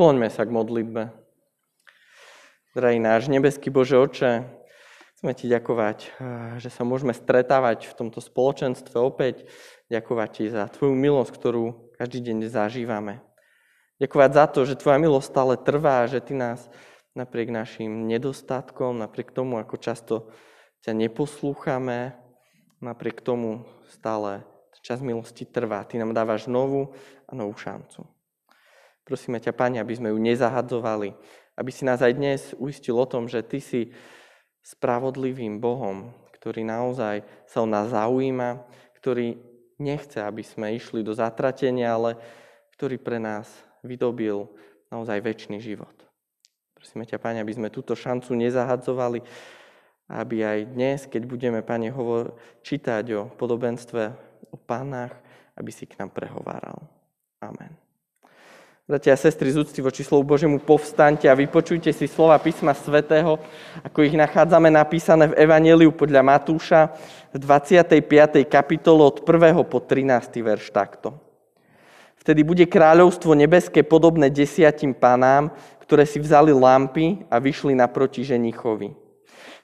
Skloňme sa k modlitbe. Drahý náš nebeský Bože oče, chceme Ti ďakovať, eh, že sa môžeme stretávať v tomto spoločenstve opäť. Ďakovať Ti za Tvoju milosť, ktorú každý deň zažívame. Ďakovať za to, že Tvoja milosť stále trvá, že Ty nás napriek našim nedostatkom, napriek tomu, ako často ťa neposlúchame, napriek tomu stále čas milosti trvá. Ty nám dávaš novú a novú šancu. Prosíme ťa, Pane, aby sme ju nezahadzovali, aby si nás aj dnes uistil o tom, že Ty si spravodlivým Bohom, ktorý naozaj sa o nás zaujíma, ktorý nechce, aby sme išli do zatratenia, ale ktorý pre nás vydobil naozaj väčší život. Prosíme ťa, Pane, aby sme túto šancu nezahadzovali, aby aj dnes, keď budeme, Pane, hovor, čítať o podobenstve o pánach, aby si k nám prehováral. Amen. Bratia a sestry, z úcty voči slovu Božiemu povstaňte a vypočujte si slova písma svätého, ako ich nachádzame napísané v Evangeliu podľa Matúša v 25. kapitole od 1. po 13. verš takto. Vtedy bude kráľovstvo nebeské podobné desiatim panám, ktoré si vzali lampy a vyšli naproti ženichovi.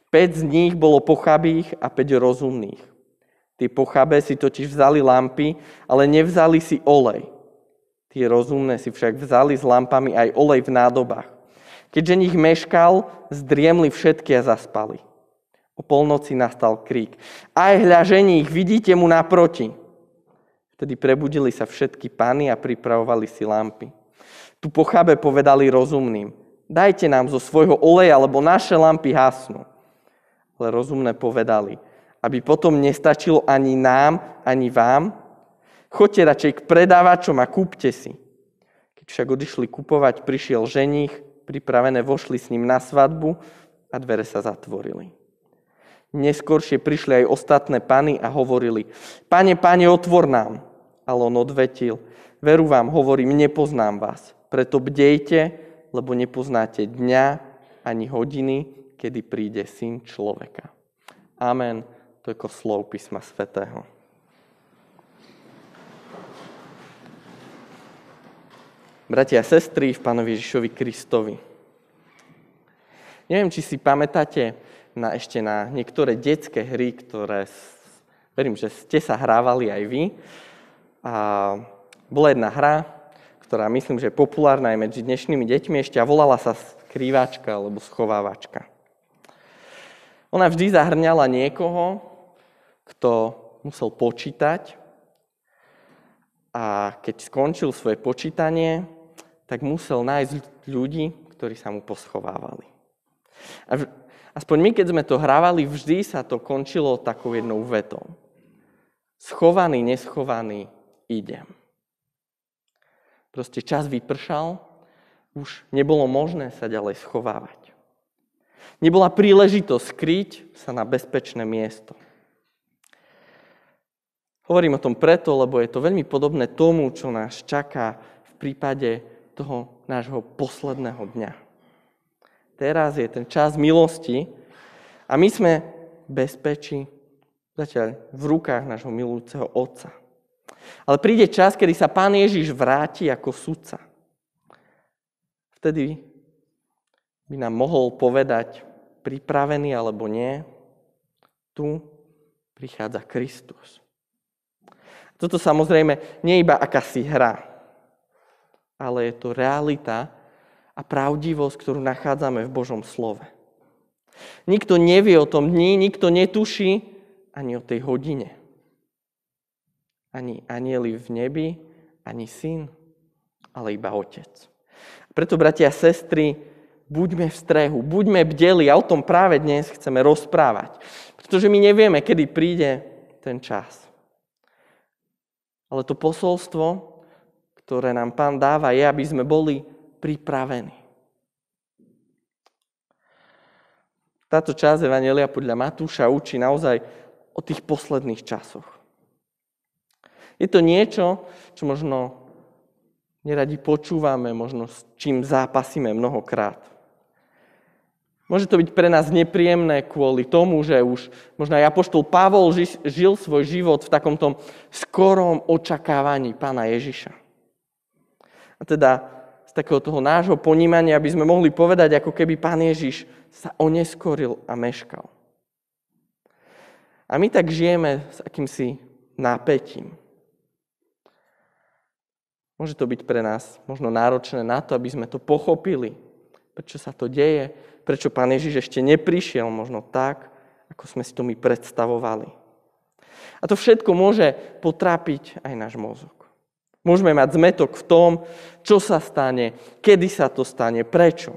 Päť z nich bolo pochabých a päť rozumných. Tí pochabé si totiž vzali lampy, ale nevzali si olej – Tí rozumné si však vzali s lampami aj olej v nádobách. Keďže nich meškal, zdriemli všetky a zaspali. O polnoci nastal krík. Aj hľažení ich vidíte mu naproti. Vtedy prebudili sa všetky pány a pripravovali si lampy. Tu po chabe povedali rozumným, dajte nám zo svojho oleja, lebo naše lampy hasnú. Ale rozumné povedali, aby potom nestačilo ani nám, ani vám, Choďte radšej k predávačom a kúpte si. Keď však odišli kupovať, prišiel ženich, pripravené vošli s ním na svadbu a dvere sa zatvorili. Neskôršie prišli aj ostatné pany a hovorili, Pane, pane, otvor nám. Ale on odvetil, veru vám, hovorím, nepoznám vás. Preto bdejte, lebo nepoznáte dňa ani hodiny, kedy príde syn človeka. Amen. To je ako slov písma svätého. bratia a sestry v Pánovi Ježišovi Kristovi. Neviem, či si pamätáte na, ešte na niektoré detské hry, ktoré verím, že ste sa hrávali aj vy. A bola jedna hra, ktorá myslím, že je populárna aj medzi dnešnými deťmi ešte a volala sa skrývačka alebo schovávačka. Ona vždy zahrňala niekoho, kto musel počítať a keď skončil svoje počítanie, tak musel nájsť ľudí, ktorí sa mu poschovávali. A aspoň my, keď sme to hrávali, vždy sa to končilo takou jednou vetou. Schovaný, neschovaný, idem. Proste čas vypršal, už nebolo možné sa ďalej schovávať. Nebola príležitosť skryť sa na bezpečné miesto. Hovorím o tom preto, lebo je to veľmi podobné tomu, čo nás čaká v prípade toho nášho posledného dňa. Teraz je ten čas milosti a my sme bezpečí zatiaľ v rukách nášho milujúceho Otca. Ale príde čas, kedy sa Pán Ježiš vráti ako sudca. Vtedy by nám mohol povedať, pripravený alebo nie, tu prichádza Kristus. Toto samozrejme nie je iba akási hra, ale je to realita a pravdivosť, ktorú nachádzame v Božom slove. Nikto nevie o tom dni, nikto netuší ani o tej hodine. Ani anieli v nebi, ani syn, ale iba otec. Preto, bratia a sestry, buďme v strehu, buďme bdeli a o tom práve dnes chceme rozprávať. Pretože my nevieme, kedy príde ten čas. Ale to posolstvo, ktoré nám Pán dáva, je, aby sme boli pripravení. Táto časť Evangelia podľa Matúša učí naozaj o tých posledných časoch. Je to niečo, čo možno neradi počúvame, možno s čím zápasíme mnohokrát. Môže to byť pre nás nepríjemné kvôli tomu, že už možno aj apoštol Pavol žil svoj život v takomto skorom očakávaní pána Ježiša. A teda z takého toho nášho ponímania by sme mohli povedať, ako keby pán Ježiš sa oneskoril a meškal. A my tak žijeme s akýmsi nápetím. Môže to byť pre nás možno náročné na to, aby sme to pochopili, prečo sa to deje, prečo pán Ježiš ešte neprišiel možno tak, ako sme si to my predstavovali. A to všetko môže potrápiť aj náš mozog. Môžeme mať zmetok v tom, čo sa stane, kedy sa to stane, prečo.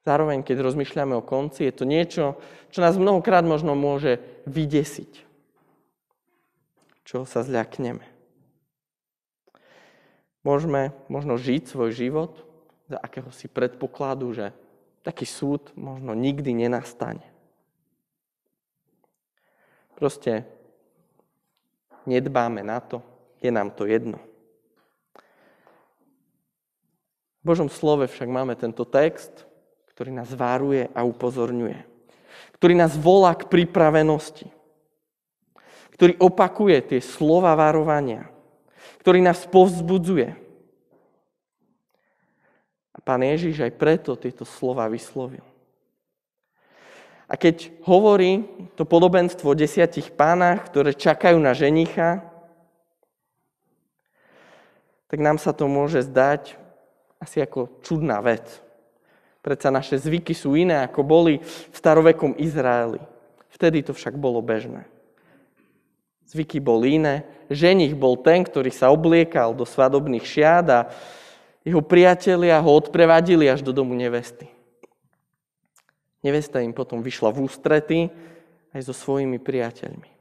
Zároveň, keď rozmýšľame o konci, je to niečo, čo nás mnohokrát možno môže vydesiť. Čo sa zľakneme. Môžeme možno žiť svoj život za akéhosi predpokladu, že taký súd možno nikdy nenastane. Proste nedbáme na to, je nám to jedno. V Božom slove však máme tento text, ktorý nás váruje a upozorňuje, ktorý nás volá k pripravenosti, ktorý opakuje tie slova varovania, ktorý nás povzbudzuje. A pán Ježiš aj preto tieto slova vyslovil. A keď hovorí to podobenstvo o desiatich pánach, ktoré čakajú na ženicha, tak nám sa to môže zdať asi ako čudná vec. Predsa naše zvyky sú iné, ako boli v starovekom Izraeli. Vtedy to však bolo bežné. Zvyky boli iné. Ženich bol ten, ktorý sa obliekal do svadobných šiad a jeho priatelia ho odprevadili až do domu nevesty. Nevesta im potom vyšla v ústrety aj so svojimi priateľmi.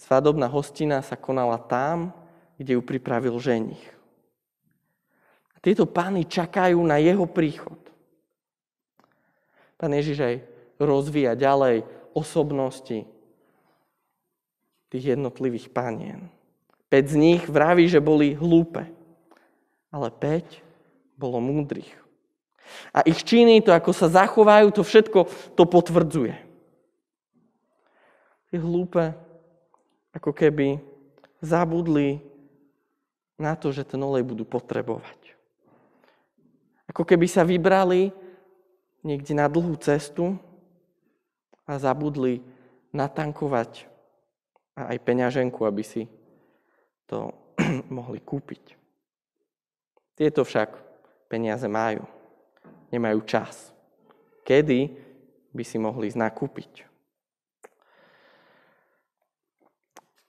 Svadobná hostina sa konala tam, kde ju pripravil ženich. A tieto pány čakajú na jeho príchod. Pán Ježiš aj rozvíja ďalej osobnosti tých jednotlivých panien. 5 z nich vraví, že boli hlúpe, ale 5 bolo múdrych. A ich činy, to ako sa zachovajú, to všetko to potvrdzuje. Tie hlúpe ako keby zabudli na to, že ten olej budú potrebovať. Ako keby sa vybrali niekde na dlhú cestu a zabudli natankovať a aj peňaženku, aby si to mohli kúpiť. Tieto však peniaze majú. Nemajú čas. Kedy by si mohli ísť nakúpiť?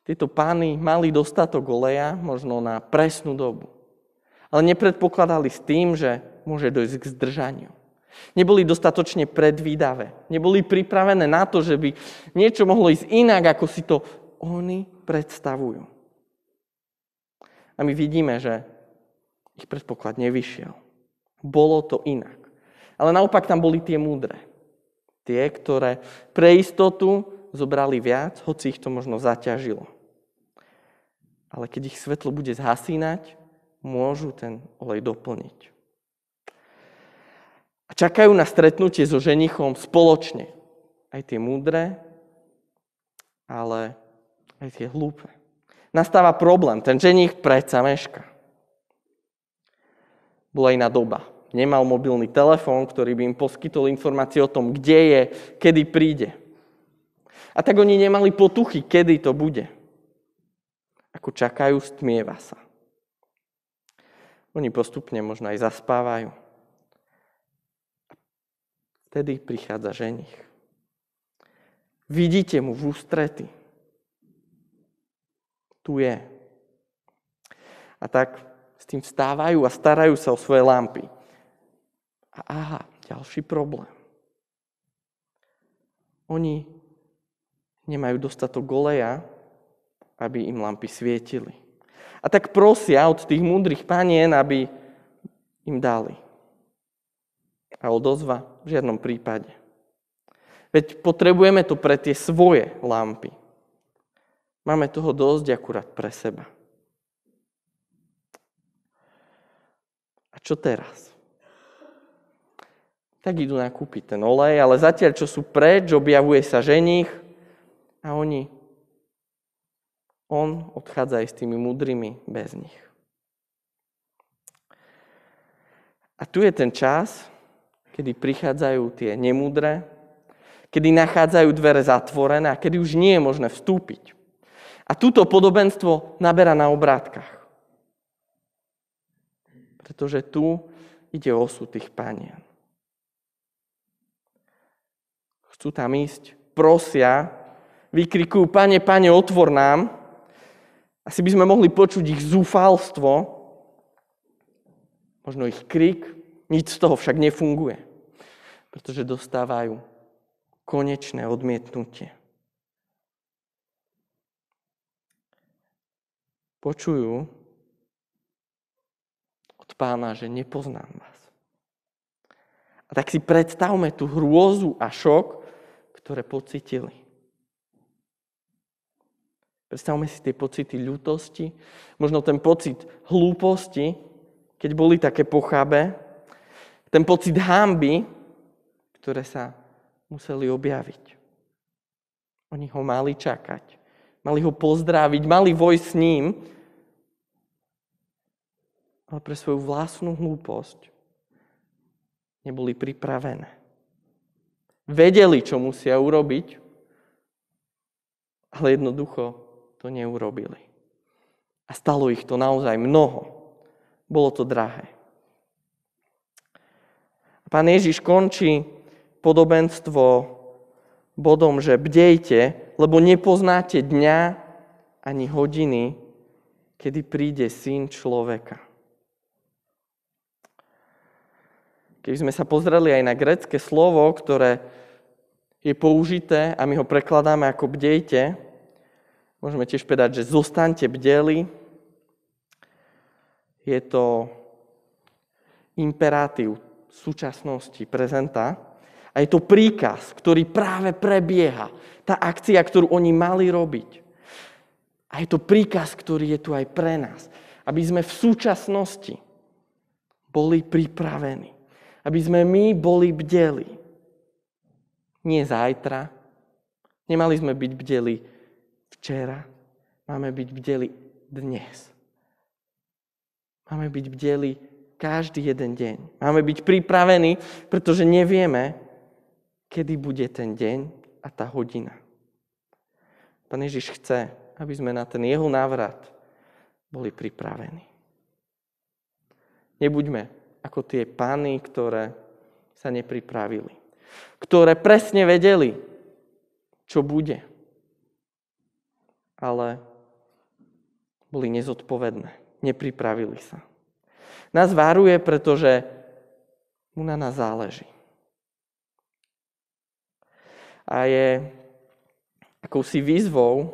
Tieto pány mali dostatok oleja, možno na presnú dobu. Ale nepredpokladali s tým, že môže dojsť k zdržaniu. Neboli dostatočne predvídavé. Neboli pripravené na to, že by niečo mohlo ísť inak, ako si to oni predstavujú. A my vidíme, že ich predpoklad nevyšiel. Bolo to inak. Ale naopak tam boli tie múdre. Tie, ktoré pre istotu zobrali viac, hoci ich to možno zaťažilo. Ale keď ich svetlo bude zhasínať, môžu ten olej doplniť. A čakajú na stretnutie so ženichom spoločne. Aj tie múdre, ale aj tie hlúpe. Nastáva problém, ten ženich predsa meška. Bola iná doba. Nemal mobilný telefón, ktorý by im poskytol informácie o tom, kde je, kedy príde. A tak oni nemali potuchy, kedy to bude. Ako čakajú, stmieva sa. Oni postupne možno aj zaspávajú. Vtedy prichádza ženich. Vidíte mu v ústrety. Tu je. A tak s tým vstávajú a starajú sa o svoje lampy. A aha, ďalší problém. Oni nemajú dostatok goleja, aby im lampy svietili. A tak prosia od tých múdrych panien, aby im dali. A odozva v žiadnom prípade. Veď potrebujeme to pre tie svoje lampy. Máme toho dosť akurát pre seba. A čo teraz? Tak idú nakúpiť ten olej, ale zatiaľ, čo sú preč, objavuje sa ženich, a oni. On odchádza aj s tými múdrymi bez nich. A tu je ten čas, kedy prichádzajú tie nemúdre, kedy nachádzajú dvere zatvorené a kedy už nie je možné vstúpiť. A túto podobenstvo naberá na obrátkach. Pretože tu ide o sú tých panien. Chcú tam ísť, prosia, vykrikujú, pane, pane, otvor nám. Asi by sme mohli počuť ich zúfalstvo, možno ich krik, nič z toho však nefunguje, pretože dostávajú konečné odmietnutie. Počujú od pána, že nepoznám vás. A tak si predstavme tú hrôzu a šok, ktoré pocitili. Predstavme si tie pocity ľutosti, možno ten pocit hlúposti, keď boli také pochabé, ten pocit hámby, ktoré sa museli objaviť. Oni ho mali čakať, mali ho pozdraviť, mali vojsť s ním, ale pre svoju vlastnú hlúposť neboli pripravené. Vedeli, čo musia urobiť, ale jednoducho to neurobili. A stalo ich to naozaj mnoho. Bolo to drahé. Pán Ježiš končí podobenstvo bodom, že bdejte, lebo nepoznáte dňa ani hodiny, kedy príde syn človeka. Keby sme sa pozreli aj na grecké slovo, ktoré je použité a my ho prekladáme ako bdejte, Môžeme tiež povedať, že zostaňte bdeli. Je to imperatív súčasnosti prezenta a je to príkaz, ktorý práve prebieha. Tá akcia, ktorú oni mali robiť. A je to príkaz, ktorý je tu aj pre nás. Aby sme v súčasnosti boli pripravení. Aby sme my boli bdeli. Nie zajtra. Nemali sme byť bdeli včera, máme byť bdeli dnes. Máme byť bdeli každý jeden deň. Máme byť pripravení, pretože nevieme, kedy bude ten deň a tá hodina. Pán Ježiš chce, aby sme na ten jeho návrat boli pripravení. Nebuďme ako tie pány, ktoré sa nepripravili, ktoré presne vedeli, čo bude ale boli nezodpovedné. Nepripravili sa. Nás váruje, pretože mu na nás záleží. A je akousi výzvou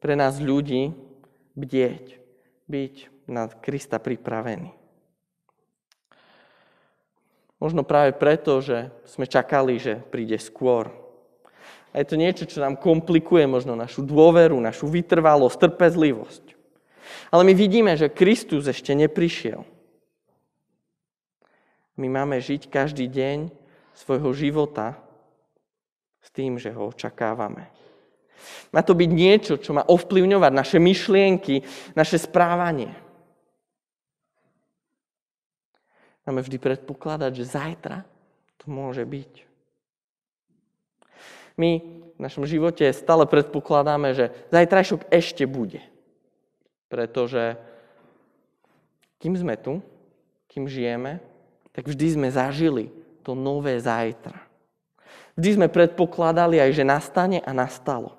pre nás ľudí bdieť, byť na Krista pripravený. Možno práve preto, že sme čakali, že príde skôr, a je to niečo, čo nám komplikuje možno našu dôveru, našu vytrvalosť, trpezlivosť. Ale my vidíme, že Kristus ešte neprišiel. My máme žiť každý deň svojho života s tým, že ho očakávame. Má to byť niečo, čo má ovplyvňovať naše myšlienky, naše správanie. Máme vždy predpokladať, že zajtra to môže byť. My v našom živote stále predpokladáme, že zajtrajšok ešte bude. Pretože kým sme tu, kým žijeme, tak vždy sme zažili to nové zajtra. Vždy sme predpokladali aj, že nastane a nastalo.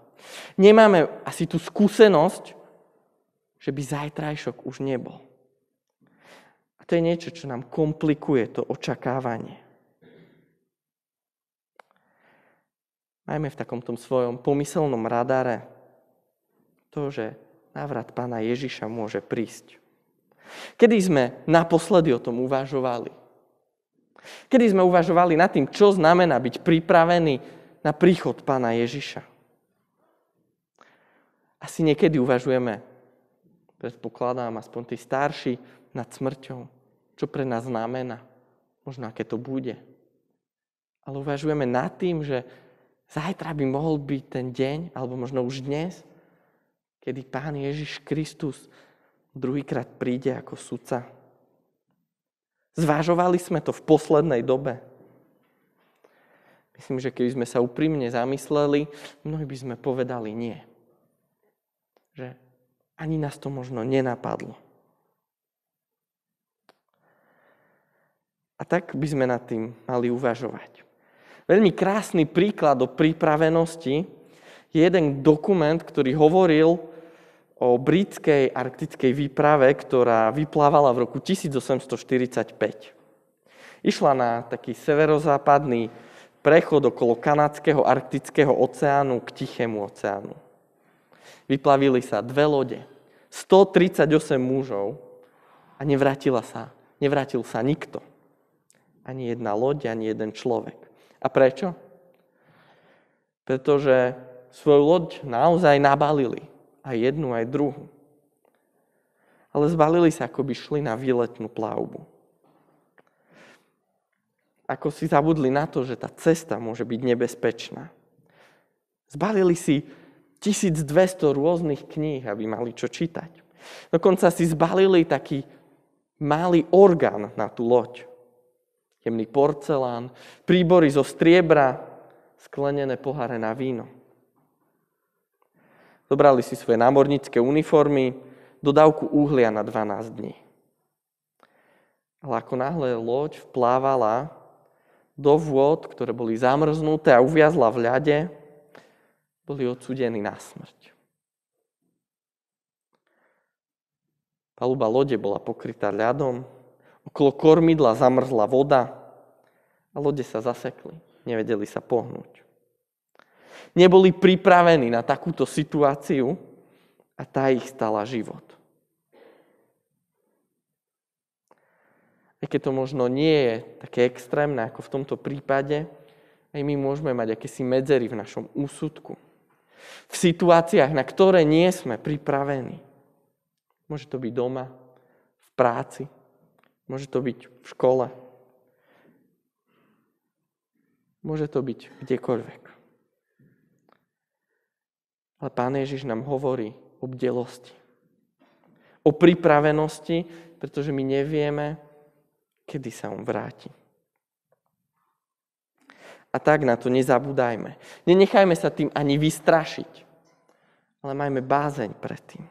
Nemáme asi tú skúsenosť, že by zajtrajšok už nebol. A to je niečo, čo nám komplikuje to očakávanie. Majme v takom tom svojom pomyselnom radare to, že návrat pána Ježiša môže prísť. Kedy sme naposledy o tom uvažovali? Kedy sme uvažovali nad tým, čo znamená byť pripravený na príchod pána Ježiša? Asi niekedy uvažujeme, predpokladám, aspoň tí starší, nad smrťou. Čo pre nás znamená? Možno aké to bude. Ale uvažujeme nad tým, že Zajtra by mohol byť ten deň, alebo možno už dnes, kedy Pán Ježiš Kristus druhýkrát príde ako sudca. Zvážovali sme to v poslednej dobe. Myslím, že keby sme sa úprimne zamysleli, mnohí by sme povedali nie. Že ani nás to možno nenapadlo. A tak by sme nad tým mali uvažovať. Veľmi krásny príklad o pripravenosti je jeden dokument, ktorý hovoril o britskej arktickej výprave, ktorá vyplávala v roku 1845. Išla na taký severozápadný prechod okolo kanadského arktického oceánu k Tichému oceánu. Vyplavili sa dve lode, 138 mužov a nevrátila sa, nevrátil sa nikto. Ani jedna loď, ani jeden človek. A prečo? Pretože svoju loď naozaj nabalili. Aj jednu, aj druhú. Ale zbalili sa, ako by šli na výletnú plavbu. Ako si zabudli na to, že tá cesta môže byť nebezpečná. Zbalili si 1200 rôznych kníh, aby mali čo čítať. Dokonca si zbalili taký malý orgán na tú loď jemný porcelán, príbory zo striebra, sklenené poháre na víno. Zobrali si svoje námornické uniformy, dodávku uhlia na 12 dní. Ale ako náhle loď vplávala do vôd, ktoré boli zamrznuté a uviazla v ľade, boli odsudení na smrť. Paluba lode bola pokrytá ľadom, Okolo kormidla zamrzla voda a lode sa zasekli. Nevedeli sa pohnúť. Neboli pripravení na takúto situáciu a tá ich stala život. Aj keď to možno nie je také extrémne ako v tomto prípade, aj my môžeme mať akési medzery v našom úsudku. V situáciách, na ktoré nie sme pripravení. Môže to byť doma, v práci, Môže to byť v škole. Môže to byť kdekoľvek. Ale Pán Ježiš nám hovorí o bdelosti. O pripravenosti, pretože my nevieme, kedy sa on vráti. A tak na to nezabúdajme. Nenechajme sa tým ani vystrašiť, ale majme bázeň pred tým.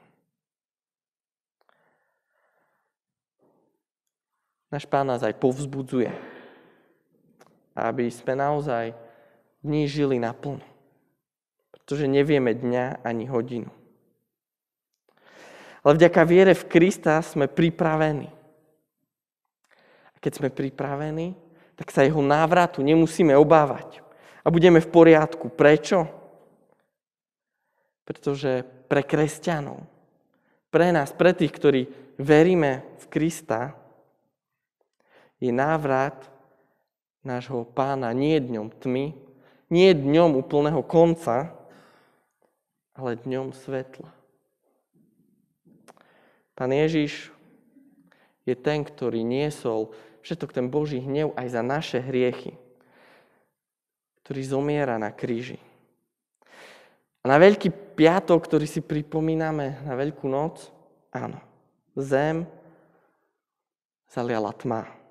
Náš Pán nás aj povzbudzuje, aby sme naozaj dní žili naplno. Pretože nevieme dňa ani hodinu. Ale vďaka viere v Krista sme pripravení. A keď sme pripravení, tak sa jeho návratu nemusíme obávať. A budeme v poriadku. Prečo? Pretože pre kresťanov, pre nás, pre tých, ktorí veríme v Krista, je návrat nášho pána nie dňom tmy, nie dňom úplného konca, ale dňom svetla. Pán Ježiš je ten, ktorý niesol všetok ten Boží hnev aj za naše hriechy, ktorý zomiera na kríži. A na Veľký piatok, ktorý si pripomíname na Veľkú noc, áno, zem zaliala tma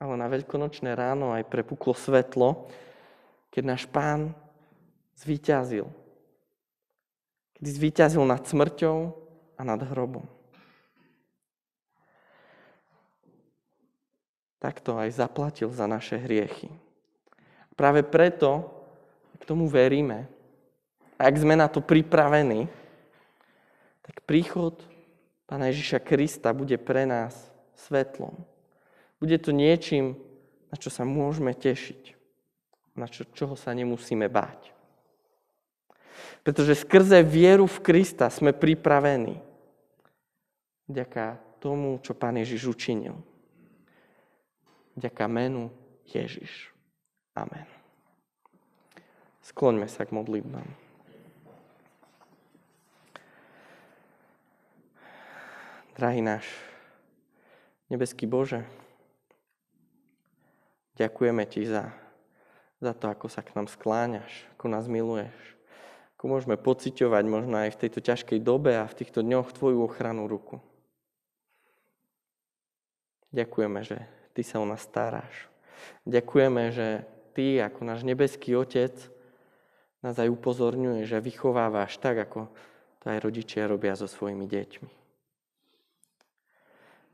ale na veľkonočné ráno aj prepuklo svetlo, keď náš pán zvíťazil. Keď zvíťazil nad smrťou a nad hrobom. Takto aj zaplatil za naše hriechy. Práve preto k tomu veríme. A ak sme na to pripravení, tak príchod Pána Ježiša Krista bude pre nás svetlom. Bude to niečím, na čo sa môžeme tešiť, na čo, čoho sa nemusíme báť. Pretože skrze vieru v Krista sme pripravení vďaka tomu, čo Pán Ježiš učinil. Vďaka menu Ježiš. Amen. Skloňme sa k modlitbám. Drahý náš nebeský Bože, Ďakujeme ti za, za to, ako sa k nám skláňaš, ako nás miluješ, ako môžeme pociťovať možno aj v tejto ťažkej dobe a v týchto dňoch tvoju ochranu ruku. Ďakujeme, že ty sa o nás staráš. Ďakujeme, že ty ako náš nebeský otec nás aj upozorňuje, že vychovávaš tak, ako to aj rodičia robia so svojimi deťmi.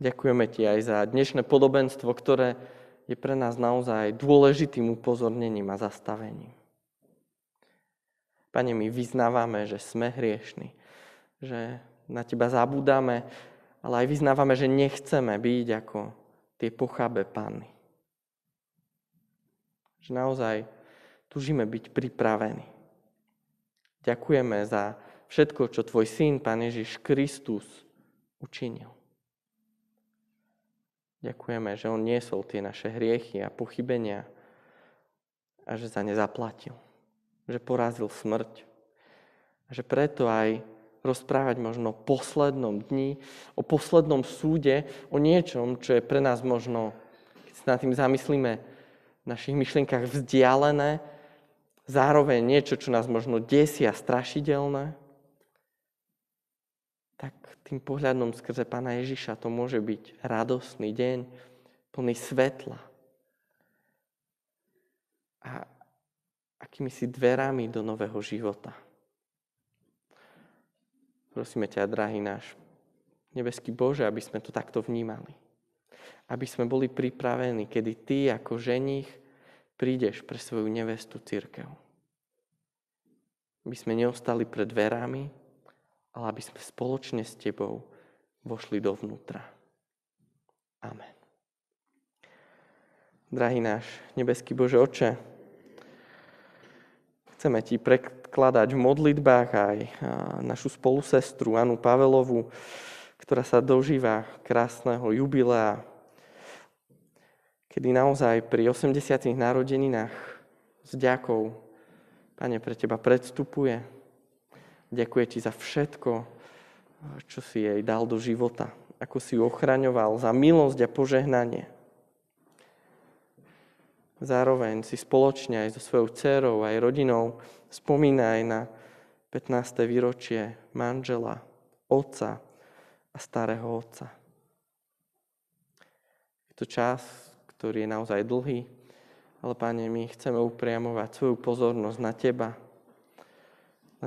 Ďakujeme ti aj za dnešné podobenstvo, ktoré je pre nás naozaj dôležitým upozornením a zastavením. Pane, my vyznávame, že sme hriešni, že na teba zabúdame, ale aj vyznávame, že nechceme byť ako tie pochábe panny. Že naozaj tužíme byť pripravení. Ďakujeme za všetko, čo Tvoj Syn, Pane Ježiš Kristus, učinil. Ďakujeme, že On niesol tie naše hriechy a pochybenia a že za ne zaplatil. Že porazil smrť. A že preto aj rozprávať možno o poslednom dni, o poslednom súde, o niečom, čo je pre nás možno, keď sa nad tým zamyslíme, v našich myšlienkach vzdialené, zároveň niečo, čo nás možno desia strašidelné, tak tým pohľadom skrze Pána Ježiša to môže byť radostný deň, plný svetla. A akými si dverami do nového života. Prosíme ťa, drahý náš nebeský Bože, aby sme to takto vnímali. Aby sme boli pripravení, kedy ty ako ženich prídeš pre svoju nevestu církev. Aby sme neostali pred dverami, ale aby sme spoločne s Tebou vošli dovnútra. Amen. Drahý náš nebeský Bože Oče, chceme Ti prekladať v modlitbách aj našu spolusestru Anu Pavelovu, ktorá sa dožíva krásneho jubilea, kedy naozaj pri 80. narodeninách s ďakou, Pane, pre Teba predstupuje Ďakuje ti za všetko, eh, čo si jej dal do života, ako si ju ochraňoval, za milosť a požehnanie. Zároveň si spoločne aj so svojou dcerou, aj rodinou spomínaj na 15. výročie manžela, otca a starého otca. Je to čas, ktorý je naozaj dlhý, ale páne, my chceme upriamovať svoju pozornosť na Teba,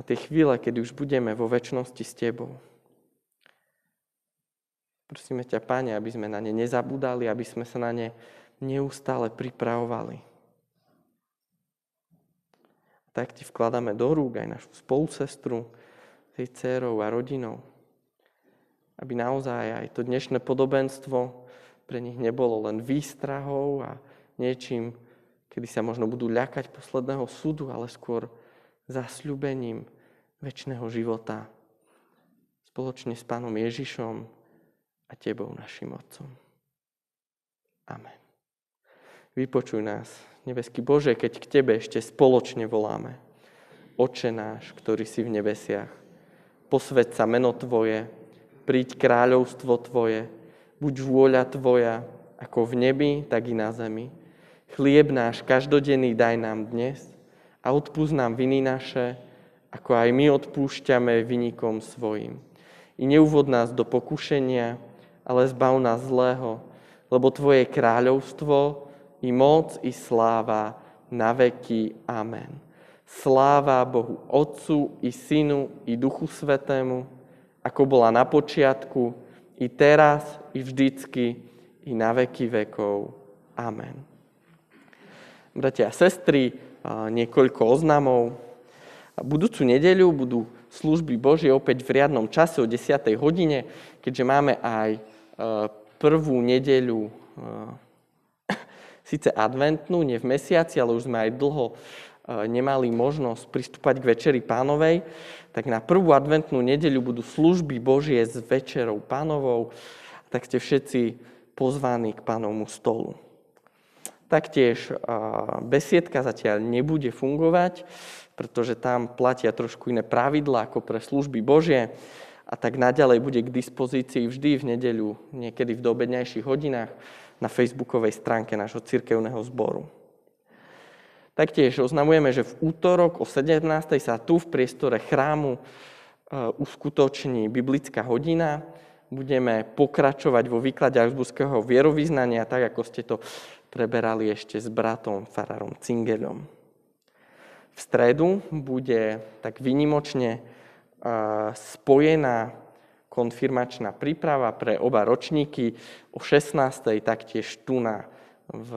na tie chvíle, keď už budeme vo väčšnosti s Tebou. Prosíme ťa, Pane, aby sme na ne nezabudali, aby sme sa na ne neustále pripravovali. Tak ti vkladáme do rúk aj našu spolucestru, tej dcerou a rodinou, aby naozaj aj to dnešné podobenstvo pre nich nebolo len výstrahou a niečím, kedy sa možno budú ľakať posledného súdu, ale skôr zasľubením väčšného života spoločne s Pánom Ježišom a Tebou, našim Otcom. Amen. Vypočuj nás, nebeský Bože, keď k Tebe ešte spoločne voláme. Oče náš, ktorý si v nebesiach, posved sa meno Tvoje, príď kráľovstvo Tvoje, buď vôľa Tvoja, ako v nebi, tak i na zemi. Chlieb náš každodenný daj nám dnes – a odpúsť nám viny naše, ako aj my odpúšťame vynikom svojim. I neuvod nás do pokušenia, ale zbav nás zlého, lebo Tvoje kráľovstvo i moc i sláva na veky. Amen. Sláva Bohu Otcu i Synu i Duchu Svetému, ako bola na počiatku, i teraz, i vždycky, i na veky vekov. Amen. Bratia a sestry, niekoľko oznamov. A budúcu nedeľu budú služby Božie opäť v riadnom čase o 10. hodine, keďže máme aj e, prvú nedeľu e, síce adventnú, nie v mesiaci, ale už sme aj dlho e, nemali možnosť pristúpať k Večeri Pánovej, tak na prvú adventnú nedeľu budú služby Božie s Večerou Pánovou, tak ste všetci pozvaní k Pánovmu stolu. Taktiež besiedka zatiaľ nebude fungovať, pretože tam platia trošku iné pravidlá ako pre služby Božie a tak naďalej bude k dispozícii vždy v nedeľu, niekedy v dobednejších hodinách na facebookovej stránke nášho cirkevného zboru. Taktiež oznamujeme, že v útorok o 17. sa tu v priestore chrámu e, uskutoční biblická hodina. Budeme pokračovať vo výklade Augsburského vierovýznania, tak ako ste to preberali ešte s bratom, farárom Cingelom. V stredu bude tak vynimočne spojená konfirmačná príprava pre oba ročníky o 16. taktiež tu na v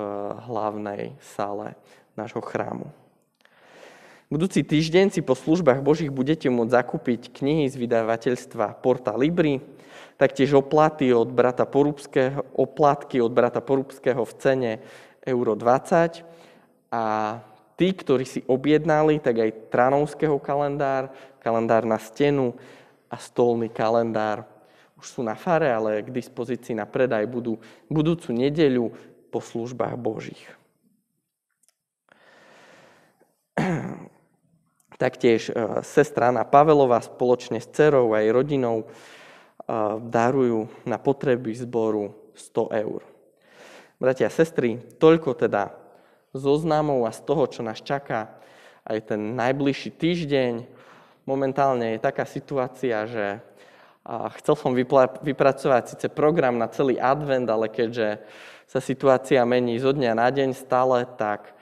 hlavnej sále nášho chrámu. Budúci týždeň si po službách Božích budete môcť zakúpiť knihy z vydavateľstva Porta Libri, Taktiež oplaty od brata Porúbského, oplatky od brata Porúbského v cene euro 20 a tí, ktorí si objednali, tak aj Tranovského kalendár, kalendár na stenu a stolný kalendár. Už sú na fare, ale k dispozícii na predaj budú budúcu nedeľu po službách Božích. Taktiež e, sestra Anna Pavelová spoločne s dcerou a jej rodinou darujú na potreby zboru 100 eur. Bratia a sestry, toľko teda zoznamov a z toho, čo nás čaká aj ten najbližší týždeň. Momentálne je taká situácia, že chcel som vypracovať síce program na celý advent, ale keďže sa situácia mení zo dňa na deň stále, tak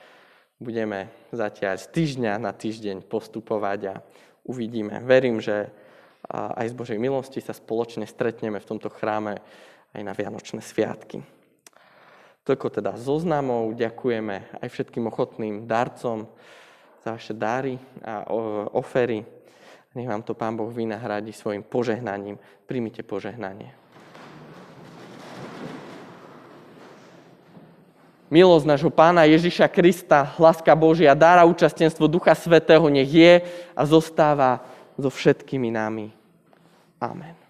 budeme zatiaľ z týždňa na týždeň postupovať a uvidíme. Verím, že a aj z Božej milosti sa spoločne stretneme v tomto chráme aj na Vianočné sviatky. Toľko teda zoznamov, ďakujeme aj všetkým ochotným darcom za vaše dary a ofery. Nech vám to Pán Boh vynahradí svojim požehnaním. Príjmite požehnanie. Milosť nášho Pána Ježiša Krista, láska Božia, dára účastenstvo Ducha Svetého nech je a zostáva so všetkými nami. Amen.